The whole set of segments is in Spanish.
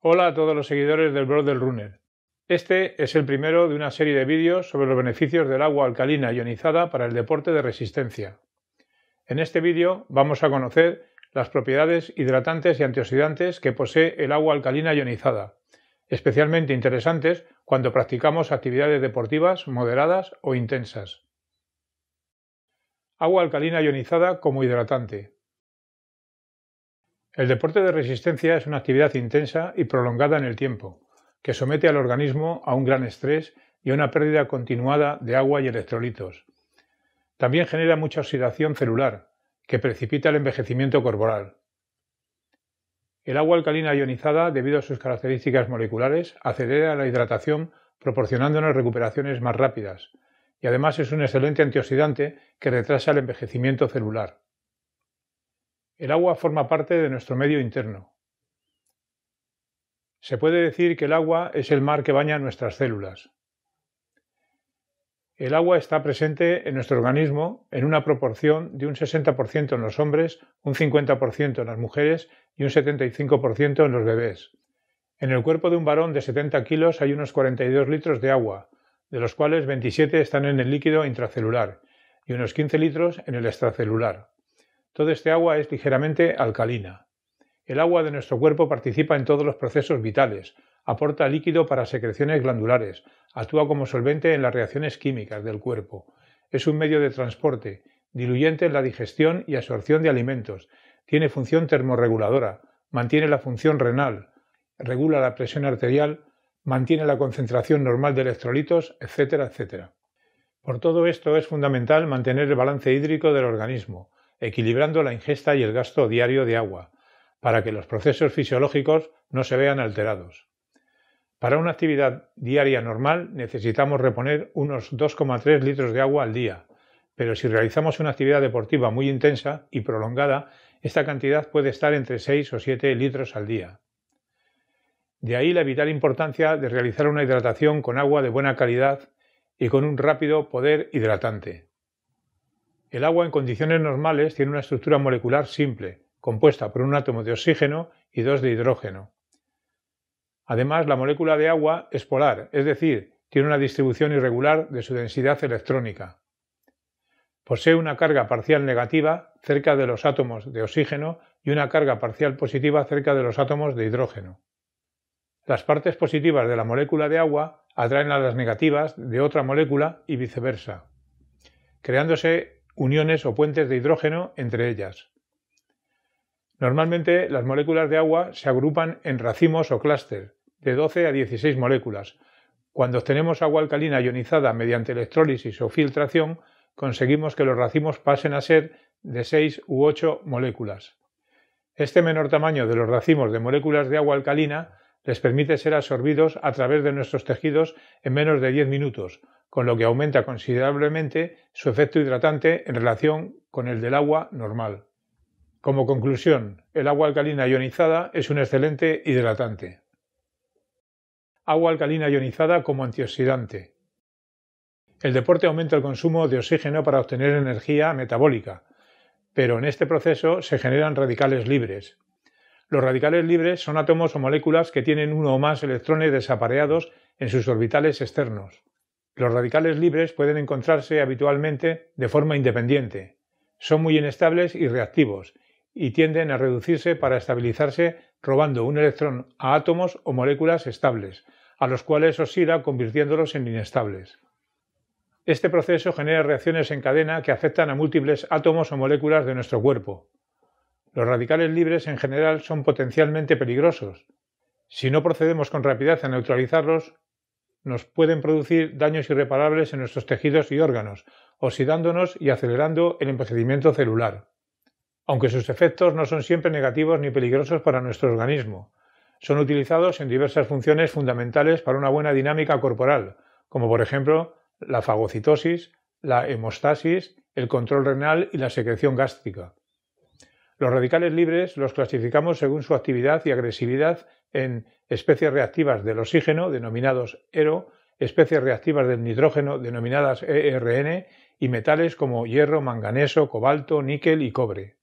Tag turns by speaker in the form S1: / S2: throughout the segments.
S1: Hola a todos los seguidores del blog del Runner. Este es el primero de una serie de vídeos sobre los beneficios del agua alcalina ionizada para el deporte de resistencia. En este vídeo vamos a conocer las propiedades hidratantes y antioxidantes que posee el agua alcalina ionizada, especialmente interesantes cuando practicamos actividades deportivas moderadas o intensas. Agua alcalina ionizada como hidratante. El deporte de resistencia es una actividad intensa y prolongada en el tiempo, que somete al organismo a un gran estrés y a una pérdida continuada de agua y electrolitos. También genera mucha oxidación celular, que precipita el envejecimiento corporal. El agua alcalina ionizada, debido a sus características moleculares, acelera la hidratación proporcionándonos recuperaciones más rápidas, y además es un excelente antioxidante que retrasa el envejecimiento celular. El agua forma parte de nuestro medio interno. Se puede decir que el agua es el mar que baña nuestras células. El agua está presente en nuestro organismo en una proporción de un 60% en los hombres, un 50% en las mujeres y un 75% en los bebés. En el cuerpo de un varón de 70 kilos hay unos 42 litros de agua, de los cuales 27 están en el líquido intracelular y unos 15 litros en el extracelular. Todo este agua es ligeramente alcalina. El agua de nuestro cuerpo participa en todos los procesos vitales, aporta líquido para secreciones glandulares, actúa como solvente en las reacciones químicas del cuerpo, es un medio de transporte, diluyente en la digestión y absorción de alimentos, tiene función termorreguladora, mantiene la función renal, regula la presión arterial, mantiene la concentración normal de electrolitos, etcétera, etcétera. Por todo esto es fundamental mantener el balance hídrico del organismo, equilibrando la ingesta y el gasto diario de agua, para que los procesos fisiológicos no se vean alterados. Para una actividad diaria normal necesitamos reponer unos 2,3 litros de agua al día, pero si realizamos una actividad deportiva muy intensa y prolongada, esta cantidad puede estar entre 6 o 7 litros al día. De ahí la vital importancia de realizar una hidratación con agua de buena calidad y con un rápido poder hidratante. El agua en condiciones normales tiene una estructura molecular simple, compuesta por un átomo de oxígeno y dos de hidrógeno. Además, la molécula de agua es polar, es decir, tiene una distribución irregular de su densidad electrónica. Posee una carga parcial negativa cerca de los átomos de oxígeno y una carga parcial positiva cerca de los átomos de hidrógeno. Las partes positivas de la molécula de agua atraen a las negativas de otra molécula y viceversa, creándose uniones o puentes de hidrógeno entre ellas. Normalmente las moléculas de agua se agrupan en racimos o clúster, de 12 a 16 moléculas. Cuando obtenemos agua alcalina ionizada mediante electrólisis o filtración, conseguimos que los racimos pasen a ser de 6 u 8 moléculas. Este menor tamaño de los racimos de moléculas de agua alcalina les permite ser absorbidos a través de nuestros tejidos en menos de 10 minutos, con lo que aumenta considerablemente su efecto hidratante en relación con el del agua normal. Como conclusión, el agua alcalina ionizada es un excelente hidratante. Agua alcalina ionizada como antioxidante. El deporte aumenta el consumo de oxígeno para obtener energía metabólica, pero en este proceso se generan radicales libres, los radicales libres son átomos o moléculas que tienen uno o más electrones desapareados en sus orbitales externos. Los radicales libres pueden encontrarse habitualmente de forma independiente. Son muy inestables y reactivos, y tienden a reducirse para estabilizarse robando un electrón a átomos o moléculas estables, a los cuales oscila convirtiéndolos en inestables. Este proceso genera reacciones en cadena que afectan a múltiples átomos o moléculas de nuestro cuerpo. Los radicales libres en general son potencialmente peligrosos. Si no procedemos con rapidez a neutralizarlos, nos pueden producir daños irreparables en nuestros tejidos y órganos, oxidándonos y acelerando el envejecimiento celular. Aunque sus efectos no son siempre negativos ni peligrosos para nuestro organismo, son utilizados en diversas funciones fundamentales para una buena dinámica corporal, como por ejemplo la fagocitosis, la hemostasis, el control renal y la secreción gástrica. Los radicales libres los clasificamos según su actividad y agresividad en especies reactivas del oxígeno, denominados ERO, especies reactivas del nitrógeno, denominadas ERN, y metales como hierro, manganeso, cobalto, níquel y cobre.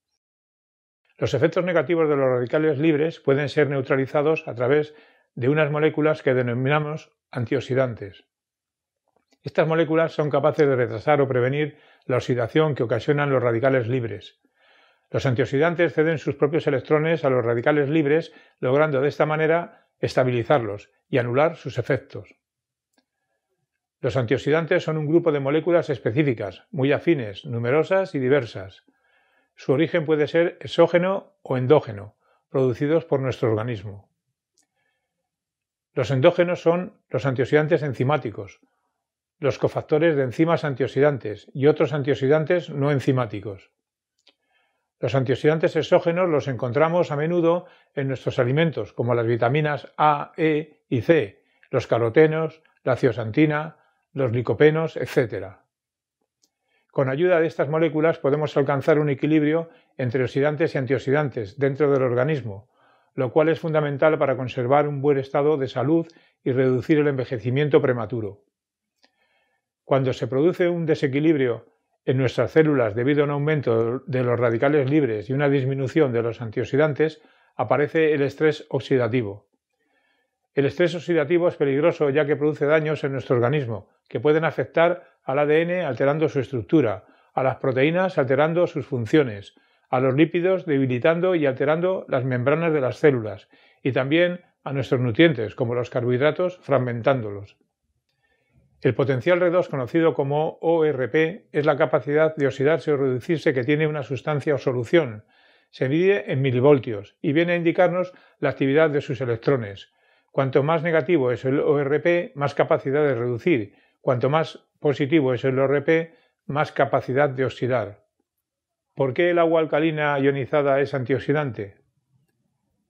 S1: Los efectos negativos de los radicales libres pueden ser neutralizados a través de unas moléculas que denominamos antioxidantes. Estas moléculas son capaces de retrasar o prevenir la oxidación que ocasionan los radicales libres. Los antioxidantes ceden sus propios electrones a los radicales libres, logrando de esta manera estabilizarlos y anular sus efectos. Los antioxidantes son un grupo de moléculas específicas, muy afines, numerosas y diversas. Su origen puede ser exógeno o endógeno, producidos por nuestro organismo. Los endógenos son los antioxidantes enzimáticos, los cofactores de enzimas antioxidantes y otros antioxidantes no enzimáticos. Los antioxidantes exógenos los encontramos a menudo en nuestros alimentos, como las vitaminas A, E y C, los carotenos, la ciosantina, los licopenos, etc. Con ayuda de estas moléculas podemos alcanzar un equilibrio entre oxidantes y antioxidantes dentro del organismo, lo cual es fundamental para conservar un buen estado de salud y reducir el envejecimiento prematuro. Cuando se produce un desequilibrio en nuestras células debido a un aumento de los radicales libres y una disminución de los antioxidantes, aparece el estrés oxidativo. El estrés oxidativo es peligroso ya que produce daños en nuestro organismo, que pueden afectar al ADN alterando su estructura, a las proteínas alterando sus funciones, a los lípidos debilitando y alterando las membranas de las células, y también a nuestros nutrientes, como los carbohidratos, fragmentándolos. El potencial redox, conocido como ORP, es la capacidad de oxidarse o reducirse que tiene una sustancia o solución. Se mide en milivoltios y viene a indicarnos la actividad de sus electrones. Cuanto más negativo es el ORP, más capacidad de reducir. Cuanto más positivo es el ORP, más capacidad de oxidar. ¿Por qué el agua alcalina ionizada es antioxidante?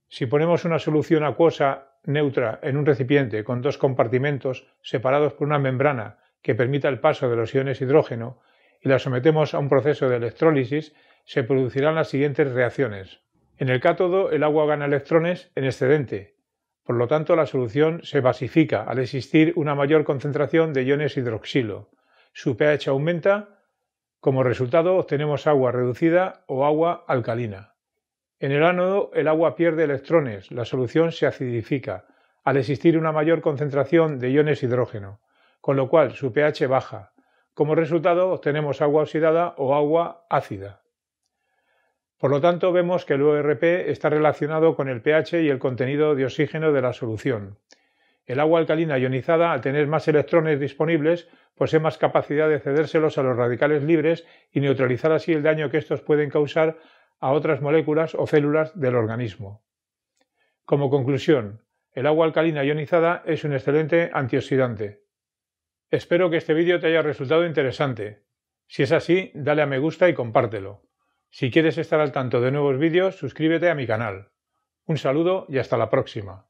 S1: Si ponemos una solución acuosa neutra en un recipiente con dos compartimentos separados por una membrana que permita el paso de los iones hidrógeno y la sometemos a un proceso de electrólisis, se producirán las siguientes reacciones. En el cátodo el agua gana electrones en excedente, por lo tanto la solución se basifica al existir una mayor concentración de iones hidroxilo. Su pH aumenta, como resultado obtenemos agua reducida o agua alcalina. En el ánodo el agua pierde electrones, la solución se acidifica, al existir una mayor concentración de iones hidrógeno, con lo cual su pH baja. Como resultado obtenemos agua oxidada o agua ácida. Por lo tanto, vemos que el ORP está relacionado con el pH y el contenido de oxígeno de la solución. El agua alcalina ionizada, al tener más electrones disponibles, posee más capacidad de cedérselos a los radicales libres y neutralizar así el daño que estos pueden causar a otras moléculas o células del organismo. Como conclusión, el agua alcalina ionizada es un excelente antioxidante. Espero que este vídeo te haya resultado interesante. Si es así, dale a me gusta y compártelo. Si quieres estar al tanto de nuevos vídeos, suscríbete a mi canal. Un saludo y hasta la próxima.